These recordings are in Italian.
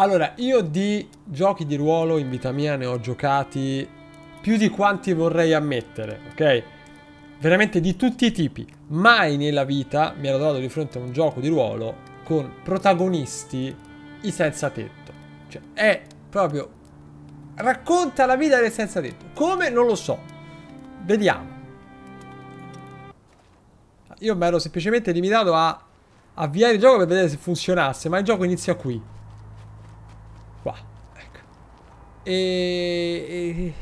Allora, io di giochi di ruolo in vita mia ne ho giocati più di quanti vorrei ammettere, ok? Veramente di tutti i tipi. Mai nella vita mi ero trovato di fronte a un gioco di ruolo con protagonisti i senza tetto. Cioè, è proprio... Racconta la vita del senza tetto. Come? Non lo so. Vediamo. Io mi ero semplicemente limitato a avviare il gioco per vedere se funzionasse, ma il gioco inizia qui qua. Ecco. E, e,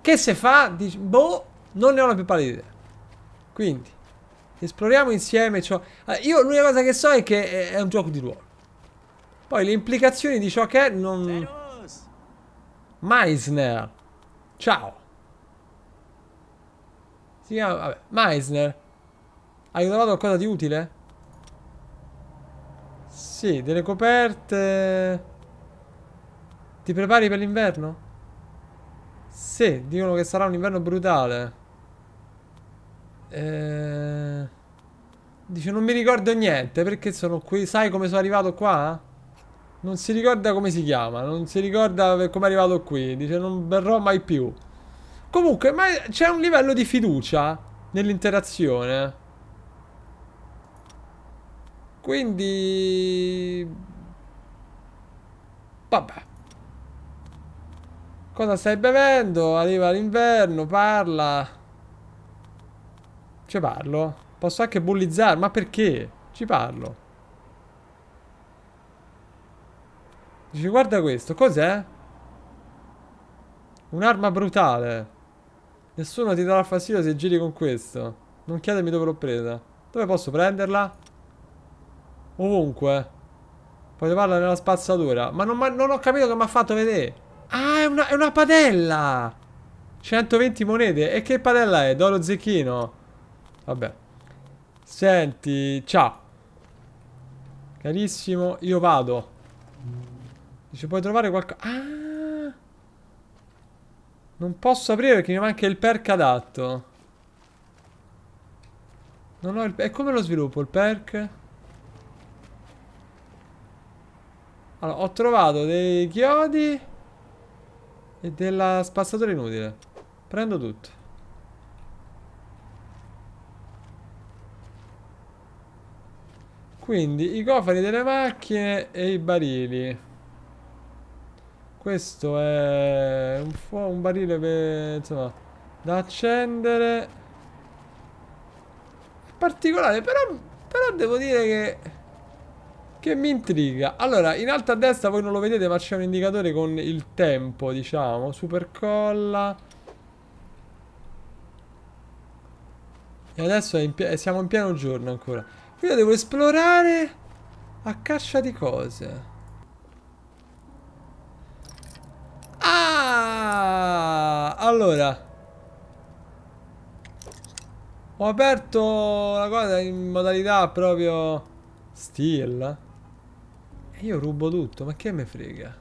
che se fa? Dice, boh, non ne ho la più pallida idea. Quindi, esploriamo insieme ciò. Allora, ah, io l'unica cosa che so è che è un gioco di ruolo. Poi le implicazioni di ciò che è non... Meisner. Ciao. Si chiama... Vabbè. Meisner. Hai trovato qualcosa di utile? Sì, delle coperte... Ti prepari per l'inverno? Sì, dicono che sarà un inverno brutale. Eh... Dice non mi ricordo niente perché sono qui. Sai come sono arrivato qua? Non si ricorda come si chiama, non si ricorda come è arrivato qui. Dice non verrò mai più. Comunque, ma c'è un livello di fiducia nell'interazione. Quindi... Vabbè. Cosa stai bevendo? Arriva l'inverno, parla. Ci parlo? Posso anche bullizzare, ma perché? Ci parlo. Dici, guarda questo, cos'è? Un'arma brutale. Nessuno ti darà fastidio se giri con questo. Non chiedermi dove l'ho presa. Dove posso prenderla? Ovunque. Puoi trovarla nella spazzatura. Ma non, ma non ho capito che mi ha fatto vedere. Ah, è una, è una padella! 120 monete. E che padella è? D'oro zecchino? Vabbè. Senti, ciao. Carissimo, io vado. Dice, puoi trovare qualcosa... Ah! Non posso aprire perché mi manca il perk adatto. Non ho il... E come lo sviluppo il perk? Allora, ho trovato dei chiodi... E della spazzatura inutile. Prendo tutto. Quindi i cofani delle macchine e i barili. Questo è un, un barile per, insomma, da accendere. Particolare, però, però devo dire che... Che mi intriga. Allora, in alto a destra voi non lo vedete, ma c'è un indicatore con il tempo, diciamo. Supercolla. E adesso in siamo in pieno giorno ancora. Io devo esplorare a caccia di cose. Ah! Allora. Ho aperto la cosa in modalità proprio... Steel. Io rubo tutto, ma che me frega?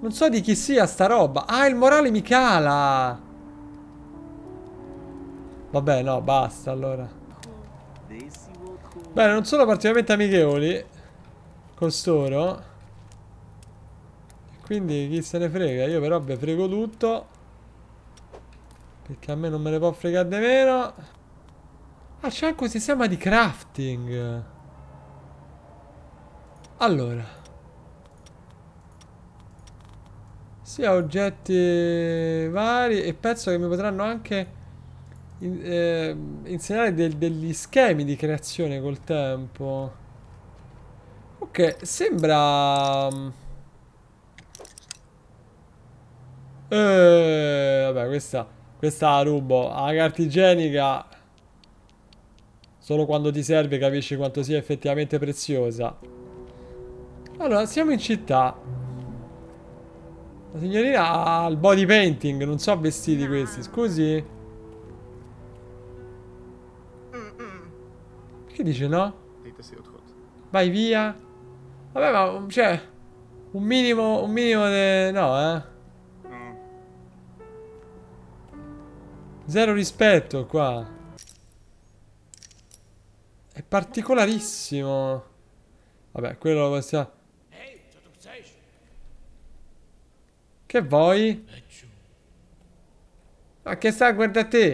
Non so di chi sia sta roba. Ah, il morale mi cala! Vabbè, no, basta allora. Bene, non sono particolarmente amichevoli Costoro. Quindi chi se ne frega? Io però ve frego tutto. Perché a me non me ne può fregare di meno. Ah, c'è anche un sistema di crafting. Allora. Sia oggetti vari e penso che mi potranno anche in, eh, insegnare del, degli schemi di creazione col tempo. Ok, sembra... Mm, eh, vabbè, questa, questa la rubo. La carta igienica... Solo quando ti serve capisci quanto sia effettivamente preziosa. Allora, siamo in città. La signorina ha il body painting, non so vestiti ah. questi, scusi. Che dice no? Vai via. Vabbè, ma mm, cioè un minimo, un minimo de... no, eh. Mm. Zero rispetto qua. È particolarissimo. Vabbè, quello lo possiamo... Che vuoi? Ecco. Ma che sta, guarda te!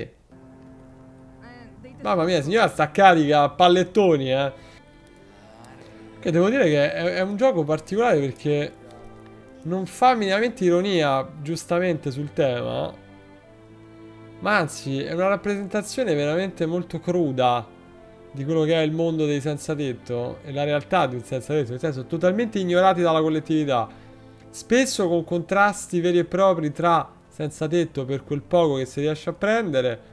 Eh, Mamma mia, signora sta carica a pallettoni, eh! Che devo dire che è, è un gioco particolare perché non fa minimamente ironia, giustamente, sul tema. Ma anzi, è una rappresentazione veramente molto cruda di quello che è il mondo dei senza tetto e la realtà di un senza tetto, nel senso totalmente ignorati dalla collettività spesso con contrasti veri e propri tra senza tetto per quel poco che si riesce a prendere.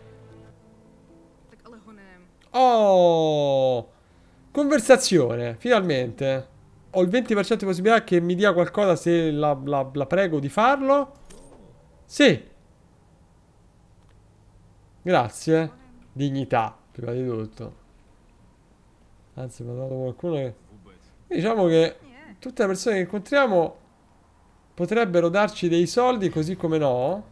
Oh! Conversazione, finalmente. Ho il 20% di possibilità che mi dia qualcosa se la, la, la prego di farlo. Sì. Grazie. Dignità, prima di tutto. Anzi, mi ha dato qualcuno che... Diciamo che tutte le persone che incontriamo Potrebbero darci dei soldi, così come no.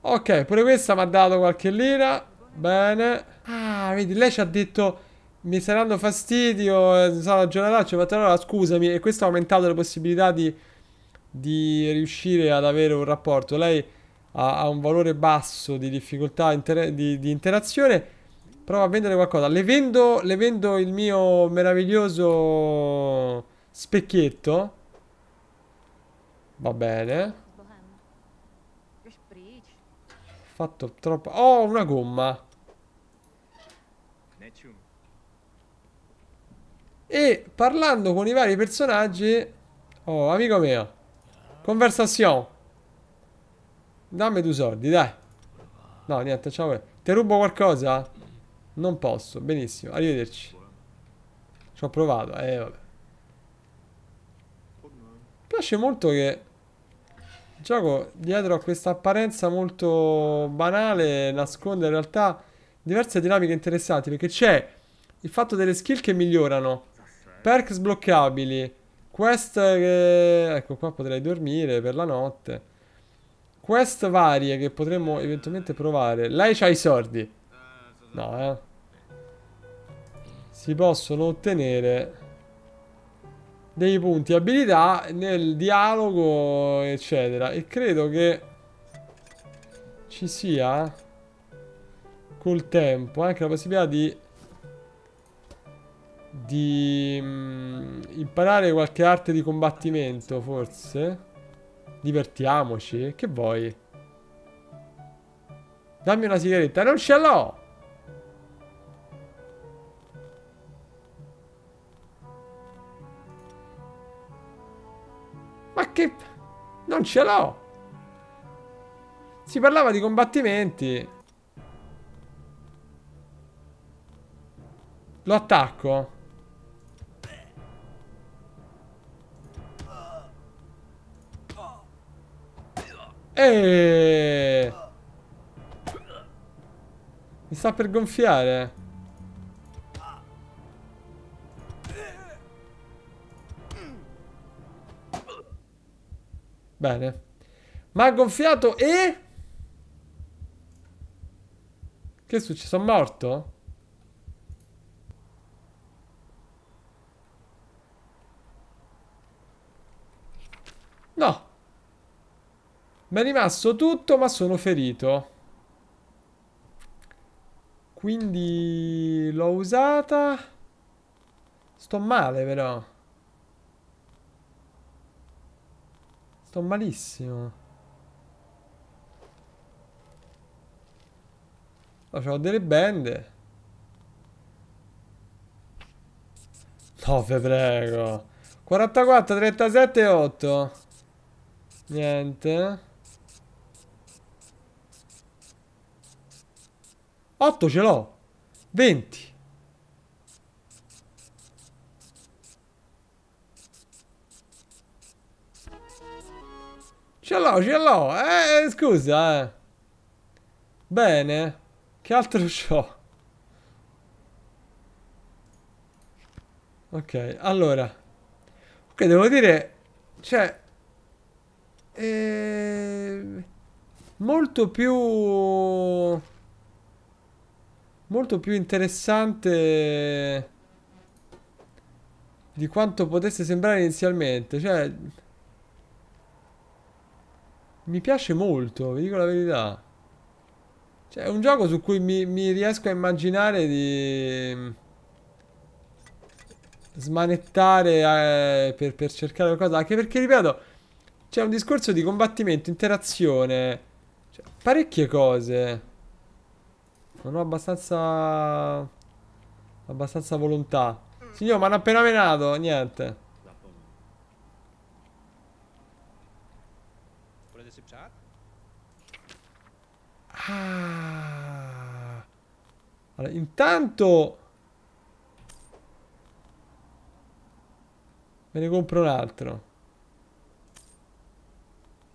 Ok, pure questa mi ha dato qualche lira. Bene. Ah, vedi, lei ci ha detto... Mi saranno fastidio, eh, non so, ragionarci, fatto allora scusami. E questo ha aumentato le possibilità di, di riuscire ad avere un rapporto. Lei ha, ha un valore basso di difficoltà inter di, di interazione. Prova a vendere qualcosa. Le vendo, le vendo il mio meraviglioso specchietto. Va bene. Fatto troppo... Oh, una gomma! E parlando con i vari personaggi... Oh, amico mio. Conversazione. Dammi due soldi, dai. No, niente, ciao. Ti rubo qualcosa? Non posso. Benissimo, arrivederci. Ci ho provato, eh, vabbè piace molto che il gioco, dietro a questa apparenza molto banale, nasconde in realtà diverse dinamiche interessanti. Perché c'è il fatto delle skill che migliorano, perk sbloccabili, quest che... Ecco qua potrei dormire per la notte. Quest varie che potremmo eventualmente provare. Lei c'ha i sordi. No, eh. Si possono ottenere dei punti abilità nel dialogo, eccetera. E credo che ci sia col tempo anche la possibilità di di mh, mm, imparare qualche arte di combattimento, forse. Divertiamoci, che vuoi? Dammi una sigaretta, non ce l'ho! non ce l'ho. Si parlava di combattimenti. Lo attacco. E... Mi sta per gonfiare. Bene. Ma ha gonfiato e... Che è successo? Sono morto? No. Mi è rimasto tutto, ma sono ferito. Quindi l'ho usata. Sto male, però. Sto malissimo. Ma oh, ho delle bende. No, ve prego. 44, 37 8. Niente. 8 ce l'ho. 20. Ce l'ho, ce l'ho. Eh, eh, scusa, eh. Bene. Che altro c'ho? Ok, allora. Ok, devo dire... Cioè... Eh, molto più... Molto più interessante... Di quanto potesse sembrare inizialmente. Cioè... Mi piace molto, vi dico la verità. Cioè, è un gioco su cui mi, mi riesco a immaginare di mm, smanettare eh, per, per, cercare qualcosa. Anche perché, ripeto, c'è un discorso di combattimento, interazione, cioè, parecchie cose. Non ho abbastanza. abbastanza volontà. Mm. Signore, mi hanno appena menato. Niente. Ah. Allora, intanto... Me ne compro un altro.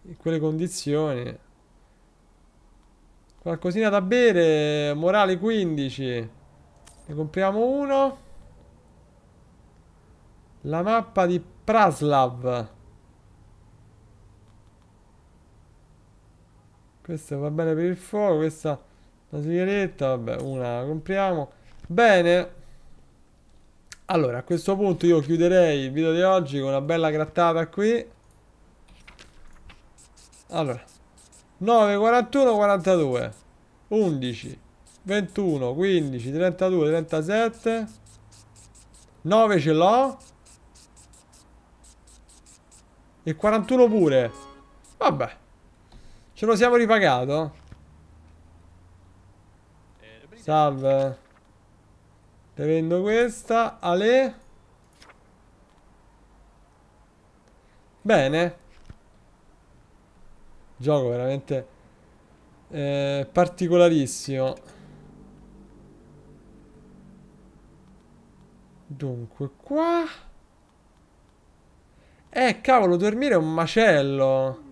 In quelle condizioni. Qualcosina da bere. Morale 15. Ne compriamo uno. La mappa di Praslav. Questa va bene per il fuoco, questa la sigaretta, vabbè, una la compriamo. Bene. Allora, a questo punto io chiuderei il video di oggi con una bella grattata qui. Allora, 9, 41, 42, 11, 21, 15, 32, 37, 9 ce l'ho e 41 pure. Vabbè. Ce lo siamo ripagato? Salve. Te vendo questa. Ale. Bene. Gioco veramente eh, particolarissimo. Dunque, qua... Eh, cavolo, dormire è un macello.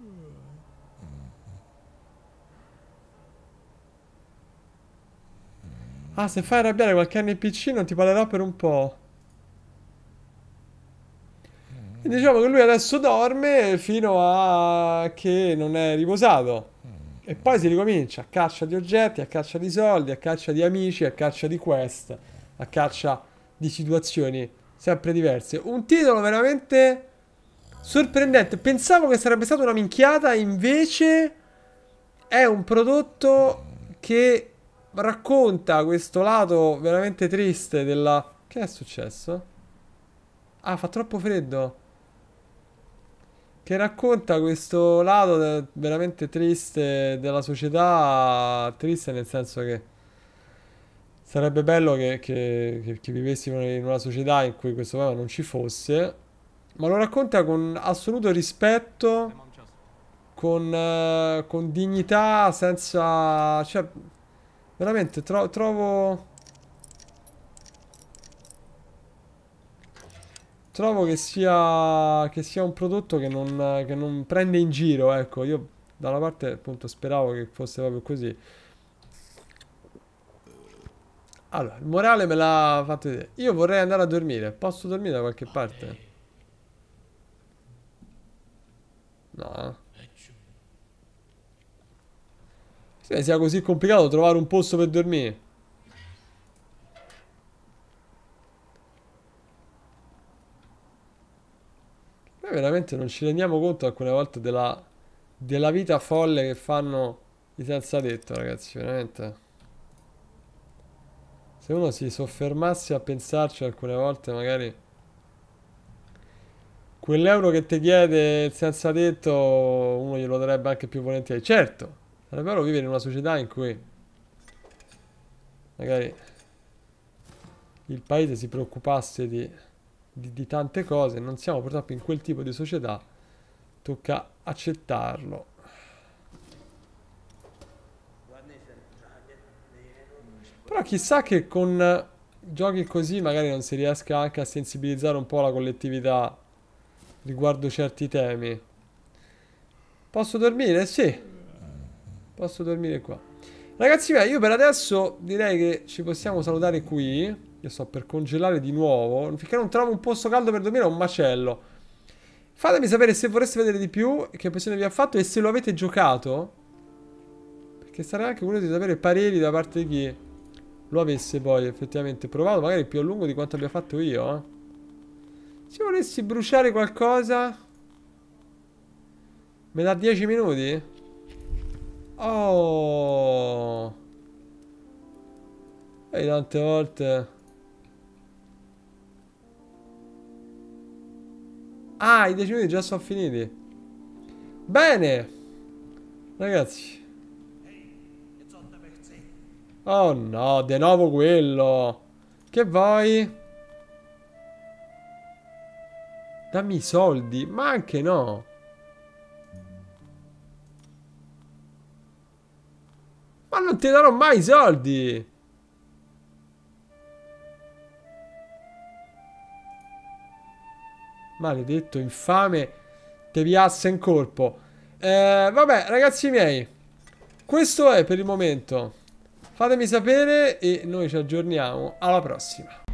Ah, se fai arrabbiare qualche NPC non ti parlerò per un po'. E diciamo che lui adesso dorme fino a che non è riposato. E poi si ricomincia a caccia di oggetti, a caccia di soldi, a caccia di amici, a caccia di quest, a caccia di situazioni sempre diverse. Un titolo veramente sorprendente. Pensavo che sarebbe stata una minchiata, invece è un prodotto che racconta questo lato veramente triste della... Che è successo? Ah, fa troppo freddo. Che racconta questo lato veramente triste della società, triste nel senso che... Sarebbe bello che, che, che, che vivessimo in una società in cui questo problema non ci fosse, ma lo racconta con assoluto rispetto, con, eh, con dignità, senza... Cioè, Veramente, tro trovo... Trovo che sia, che sia un prodotto che non, che non prende in giro, ecco. Io da una parte appunto speravo che fosse proprio così. Allora, il morale me l'ha fatto vedere. Io vorrei andare a dormire. Posso dormire da qualche parte? No. Se sia così complicato trovare un posto per dormire. Noi veramente non ci rendiamo conto alcune volte della, della vita folle che fanno i senza tetto, ragazzi, veramente. Se uno si soffermasse a pensarci alcune volte, magari quell'euro che ti chiede il senza tetto, uno glielo darebbe anche più volentieri. Certo, Sarebbe bello vivere in una società in cui magari il paese si preoccupasse di, di, di tante cose, non siamo purtroppo in quel tipo di società, tocca accettarlo. Però chissà che con giochi così magari non si riesca anche a sensibilizzare un po' la collettività riguardo certi temi. Posso dormire? Sì. Posso dormire qua. Ragazzi miei, io per adesso direi che ci possiamo salutare qui. Io sto per congelare di nuovo. Finché non trovo un posto caldo per dormire è un macello. Fatemi sapere se vorreste vedere di più, che impressione vi ha fatto e se lo avete giocato. Perché sarei anche curioso di sapere pareri da parte di chi lo avesse poi effettivamente provato. Magari più a lungo di quanto abbia fatto io. Eh. Se volessi bruciare qualcosa... Me da 10 minuti? Oh! E tante volte... Ah, i 10 minuti già sono finiti. Bene! Ragazzi. Oh no, di nuovo quello. Che vuoi? Dammi i soldi. Ma anche no. Ma non ti darò mai i soldi! Maledetto, infame, te piazza in colpo. Eh, vabbè, ragazzi miei, questo è per il momento. Fatemi sapere e noi ci aggiorniamo alla prossima.